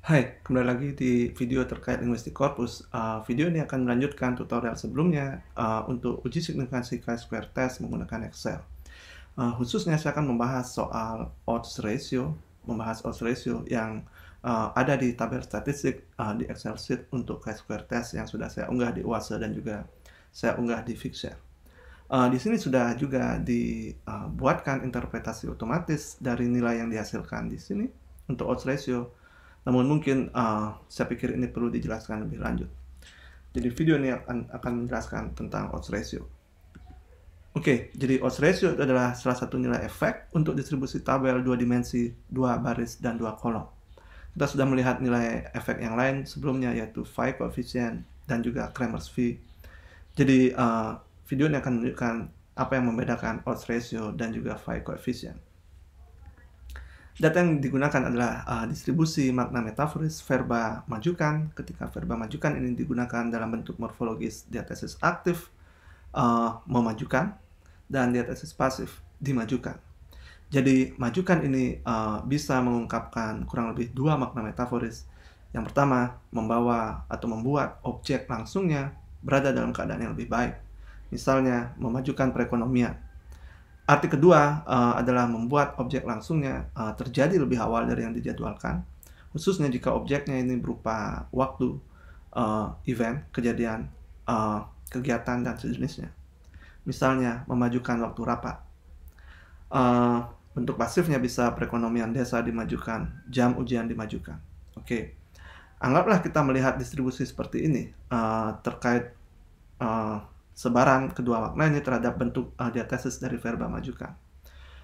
Hai, kembali lagi di video terkait linguistik korpus. Uh, ah, video ini akan melanjutkan tutorial sebelumnya uh, untuk uji signifikansi chi-square test menggunakan Excel. Uh, khususnya saya akan membahas soal odds ratio, membahas odds ratio yang uh, ada di tabel statistik uh, di Excel sheet untuk chi-square test yang sudah saya unggah di WhatsApp dan juga saya unggah di Fixshare. Uh, di sini sudah juga dibuatkan interpretasi otomatis dari nilai yang dihasilkan di sini untuk odds ratio namun mungkin uh, saya pikir ini perlu dijelaskan lebih lanjut. Jadi video ini akan, akan menjelaskan tentang odds ratio. Oke, jadi odds ratio adalah salah satu nilai efek untuk distribusi tabel dua dimensi, dua baris, dan dua kolom. Kita sudah melihat nilai efek yang lain sebelumnya yaitu phi coefficient dan juga Kramer's V. Jadi uh, video ini akan menunjukkan apa yang membedakan odds ratio dan juga phi coefficient. Data yang digunakan adalah uh, distribusi makna metaforis verba majukan. Ketika verba majukan ini digunakan dalam bentuk morfologis diatesis aktif uh, memajukan dan diatesis pasif dimajukan. Jadi majukan ini uh, bisa mengungkapkan kurang lebih dua makna metaforis. Yang pertama, membawa atau membuat objek langsungnya berada dalam keadaan yang lebih baik. Misalnya, memajukan perekonomian Arti kedua uh, adalah membuat objek langsungnya uh, terjadi lebih awal dari yang dijadwalkan, khususnya jika objeknya ini berupa waktu, uh, event, kejadian, uh, kegiatan, dan sejenisnya. Misalnya, memajukan waktu rapat. Uh, bentuk pasifnya bisa perekonomian desa dimajukan, jam ujian dimajukan. Oke, okay. anggaplah kita melihat distribusi seperti ini uh, terkait uh, sebaran kedua maknanya terhadap bentuk uh, eh, diatesis dari verba majukan.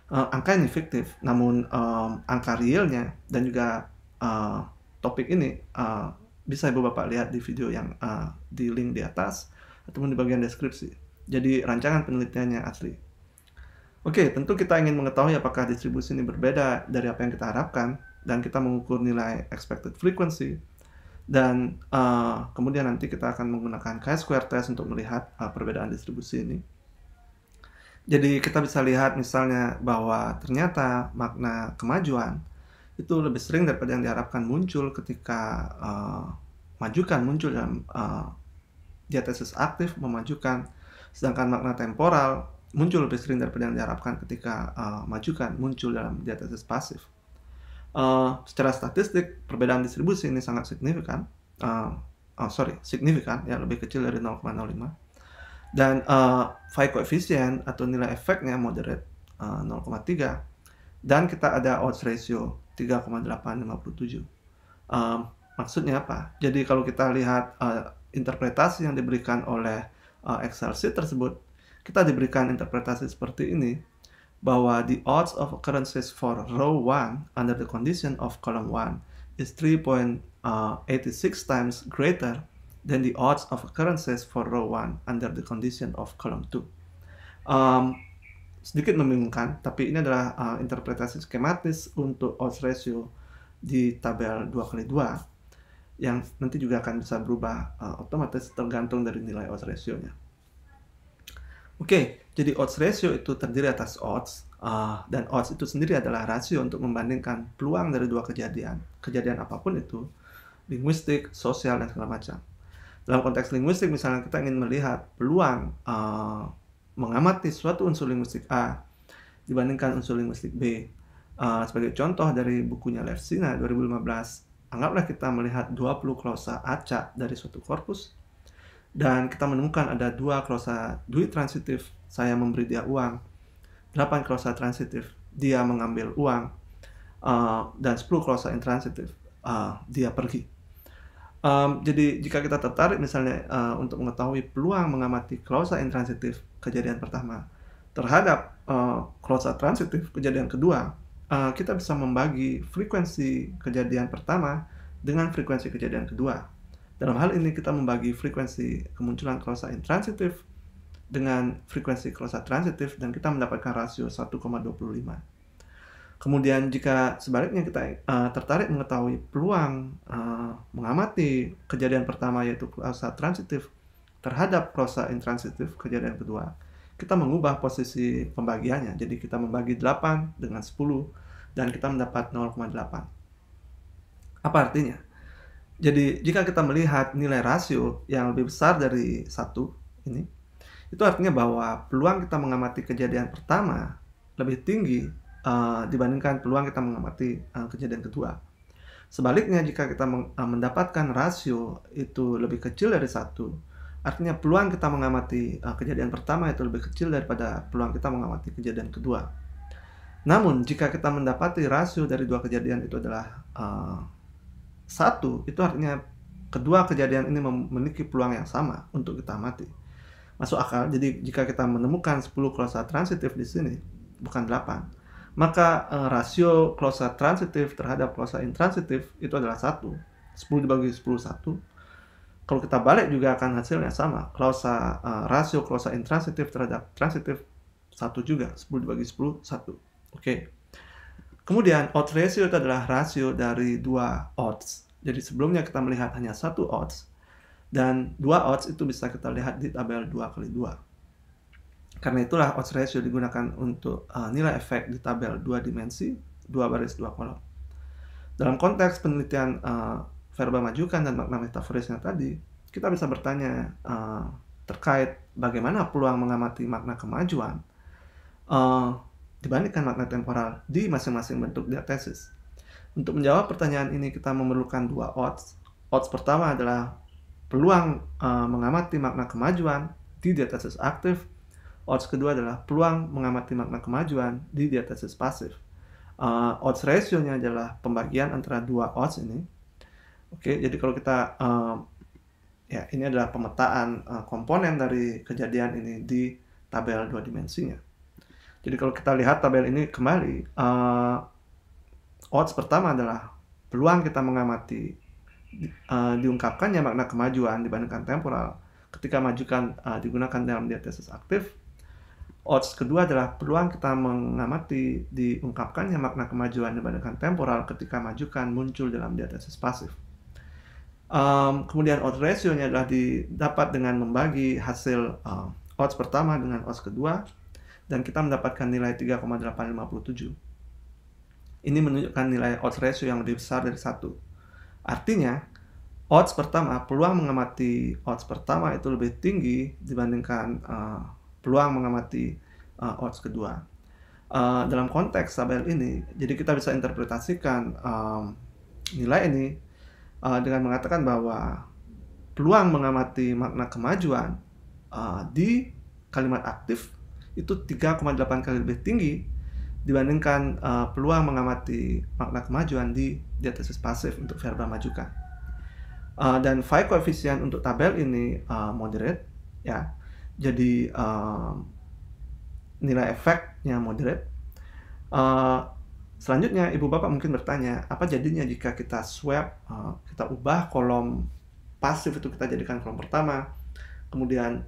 Uh, angka ini fiktif, namun um, angka realnya dan juga uh, topik ini uh, bisa ibu bapak lihat di video yang uh, di link di atas ataupun di bagian deskripsi. Jadi rancangan penelitiannya asli. Oke, tentu kita ingin mengetahui apakah distribusi ini berbeda dari apa yang kita harapkan dan kita mengukur nilai expected frequency dan uh, kemudian nanti kita akan menggunakan chi-square test untuk melihat uh, perbedaan distribusi ini. Jadi kita bisa lihat misalnya bahwa ternyata makna kemajuan itu lebih sering daripada yang diharapkan muncul ketika uh, majukan muncul dalam uh, diatesis aktif memajukan, sedangkan makna temporal muncul lebih sering daripada yang diharapkan ketika uh, majukan muncul dalam diatesis pasif. Eh, secara statistik perbedaan distribusi ini sangat signifikan. Uh, oh sorry, signifikan ya lebih kecil dari 0,05. Dan uh, phi coefficient atau nilai efeknya moderate uh, 0,3. Dan kita ada odds ratio 3,857. Uh, maksudnya apa? Jadi kalau kita lihat uh, interpretasi yang diberikan oleh uh, sheet tersebut, kita diberikan interpretasi seperti ini bahwa the odds of occurrences for row 1 under the condition of column 1 is 3.86 uh, times greater than the odds of occurrences for row 1 under the condition of column 2. Um, sedikit membingungkan, tapi ini adalah uh, interpretasi skematis untuk odds ratio di tabel 2 kali 2 yang nanti juga akan bisa berubah uh, otomatis tergantung dari nilai odds ratio-nya. Oke, jadi odds ratio itu terdiri atas odds uh, dan odds itu sendiri adalah rasio untuk membandingkan peluang dari dua kejadian, kejadian apapun itu, linguistik, sosial dan segala macam. Dalam konteks linguistik misalnya kita ingin melihat peluang uh, mengamati suatu unsur linguistik A dibandingkan unsur linguistik B. Uh, sebagai contoh dari bukunya Lersina 2015, anggaplah kita melihat 20 klausa acak dari suatu korpus dan kita menemukan ada dua klausa duit transitif saya memberi dia uang delapan klausa transitif dia mengambil uang uh, dan sepuluh klausa intransitif uh, eh, dia pergi um, jadi jika kita tertarik misalnya uh, untuk mengetahui peluang mengamati klausa intransitif kejadian pertama terhadap uh, klausa transitif kejadian kedua uh, kita bisa membagi frekuensi kejadian pertama dengan frekuensi kejadian kedua dalam hal ini kita membagi frekuensi kemunculan klausa intransitif dengan frekuensi klausa transitif dan kita mendapatkan rasio 1,25. Kemudian jika sebaliknya kita uh, tertarik mengetahui peluang uh, mengamati kejadian pertama yaitu klausa transitif terhadap klausa intransitif kejadian kedua, kita mengubah posisi pembagiannya. Jadi kita membagi 8 dengan 10 dan kita mendapat 0,8. Apa artinya? Jadi jika kita melihat nilai rasio yang lebih besar dari satu ini, itu artinya bahwa peluang kita mengamati kejadian pertama lebih tinggi uh, dibandingkan peluang kita mengamati uh, kejadian kedua. Sebaliknya jika kita eh, mendapatkan rasio itu lebih kecil dari satu, artinya peluang kita mengamati uh, kejadian pertama itu lebih kecil daripada peluang kita mengamati kejadian kedua. Namun jika kita mendapati rasio dari dua kejadian itu adalah uh, satu itu artinya kedua kejadian ini memiliki peluang yang sama untuk kita mati. Masuk akal. Jadi jika kita menemukan 10 klausa transitif di sini, bukan 8, maka eh, rasio klausa transitif terhadap klausa intransitif itu adalah satu 10 dibagi 10 satu Kalau kita balik juga akan hasilnya sama. Klausa eh, rasio klausa intransitif terhadap transitif satu juga. 10 dibagi 10 satu Oke. Okay. Kemudian odds ratio itu adalah rasio dari dua odds. Jadi sebelumnya kita melihat hanya satu odds dan dua odds itu bisa kita lihat di tabel dua kali dua. Karena itulah odds ratio digunakan untuk uh, nilai efek di tabel dua dimensi, dua baris dua kolom. Dalam konteks penelitian uh, verba majukan dan makna metaforisnya tadi, kita bisa bertanya uh, terkait bagaimana peluang mengamati makna kemajuan uh, dibandingkan makna temporal di masing-masing bentuk diatesis. Untuk menjawab pertanyaan ini kita memerlukan dua odds. Odds pertama adalah peluang e, mengamati makna kemajuan di diatesis aktif. Odds kedua adalah peluang mengamati makna kemajuan di diatesis pasif. E, odds ratio-nya adalah pembagian antara dua odds ini. Oke, jadi kalau kita e, ya ini adalah pemetaan uh, komponen dari kejadian ini di tabel dua dimensinya. Jadi kalau kita lihat tabel ini kembali, uh, odds pertama adalah peluang kita mengamati di, uh, eh, diungkapkannya makna kemajuan dibandingkan temporal ketika majukan uh, digunakan dalam diatesis aktif. Odds kedua adalah peluang kita mengamati diungkapkannya makna kemajuan dibandingkan temporal ketika majukan muncul dalam diatesis pasif. Um, kemudian odds ratio-nya adalah didapat dengan membagi hasil uh, odds pertama dengan odds kedua dan kita mendapatkan nilai 3,857. Ini menunjukkan nilai odds ratio yang lebih besar dari satu. Artinya, odds pertama, peluang mengamati odds pertama itu lebih tinggi dibandingkan uh, peluang mengamati uh, odds kedua. Uh, dalam konteks tabel ini, jadi kita bisa interpretasikan um, nilai ini uh, dengan mengatakan bahwa peluang mengamati makna kemajuan uh, di kalimat aktif itu 3,8 kali lebih tinggi dibandingkan uh, peluang mengamati makna kemajuan di diatesis pasif untuk verbal majukan. Uh, eh, dan phi koefisien untuk tabel ini uh, moderate ya. Jadi uh, nilai efeknya moderate. Uh, selanjutnya ibu bapak mungkin bertanya, apa jadinya jika kita swap uh, kita ubah kolom pasif itu kita jadikan kolom pertama, kemudian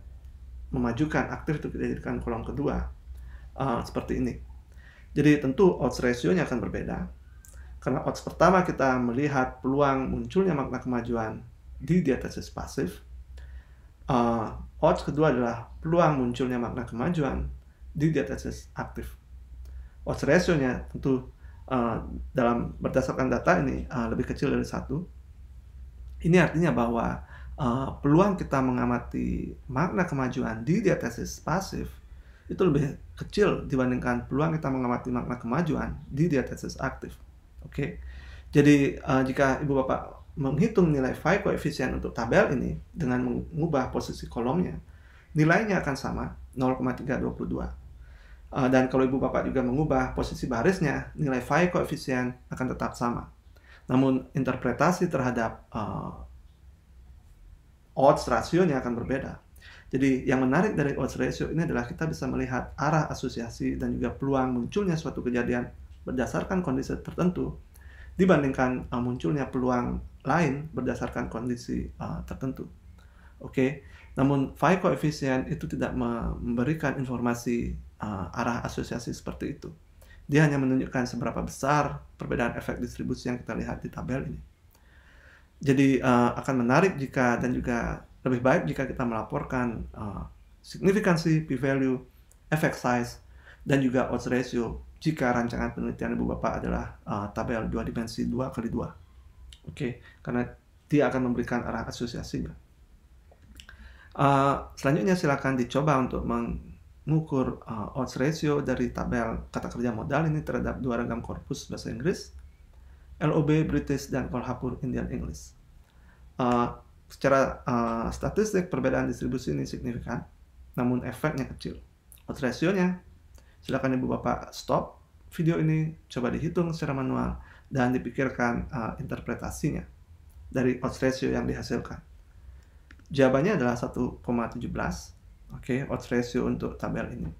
memajukan aktif untuk dijadikan kolom kedua uh, seperti ini. Jadi tentu odds ratio-nya akan berbeda. Karena odds pertama kita melihat peluang munculnya makna kemajuan di diatesis pasif. Uh, odds kedua adalah peluang munculnya makna kemajuan di diatesis aktif. Odds ratio-nya tentu uh, dalam berdasarkan data ini uh, lebih kecil dari satu. Ini artinya bahwa uh, peluang kita mengamati makna kemajuan di diatesis pasif itu lebih kecil dibandingkan peluang kita mengamati makna kemajuan di diatesis aktif. Oke. Okay? Jadi uh, jika Ibu Bapak menghitung nilai phi koefisien untuk tabel ini dengan mengubah posisi kolomnya, nilainya akan sama 0,322. Eh, dan kalau Ibu Bapak juga mengubah posisi barisnya, nilai phi koefisien akan tetap sama. Namun interpretasi terhadap uh, odds rasionya akan berbeda. Jadi yang menarik dari odds ratio ini adalah kita bisa melihat arah asosiasi dan juga peluang munculnya suatu kejadian berdasarkan kondisi tertentu dibandingkan uh, munculnya peluang lain berdasarkan kondisi uh, tertentu. Oke, okay? namun phi koefisien itu tidak memberikan informasi uh, arah asosiasi seperti itu. Dia hanya menunjukkan seberapa besar perbedaan efek distribusi yang kita lihat di tabel ini jadi uh, akan menarik jika dan juga lebih baik jika kita melaporkan uh, signifikansi p-value, effect size, dan juga odds ratio jika rancangan penelitian ibu bapak adalah uh, tabel dua dimensi dua kali dua, Oke, karena dia akan memberikan arah asosiasinya. Uh, selanjutnya silakan dicoba untuk mengukur uh, odds ratio dari tabel kata kerja modal ini terhadap dua ragam korpus bahasa Inggris LOB British dan Kolhapur Indian English. Uh, secara uh, statistik perbedaan distribusi ini signifikan, namun efeknya kecil. Out ratio-nya, silakan ibu bapak stop video ini, coba dihitung secara manual dan dipikirkan uh, interpretasinya dari odds ratio yang dihasilkan. Jawabannya adalah 1,17. Oke, okay, odds ratio untuk tabel ini.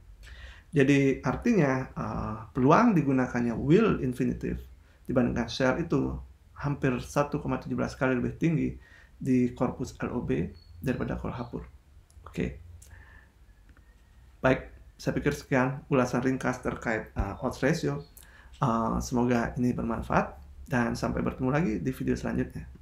Jadi artinya uh, peluang digunakannya will infinitive dibandingkan share itu hampir 1,17 kali lebih tinggi di korpus LOB daripada kolhapur. Oke. Okay. Baik, saya pikir sekian ulasan ringkas terkait uh, odds ratio. Uh, semoga ini bermanfaat dan sampai bertemu lagi di video selanjutnya.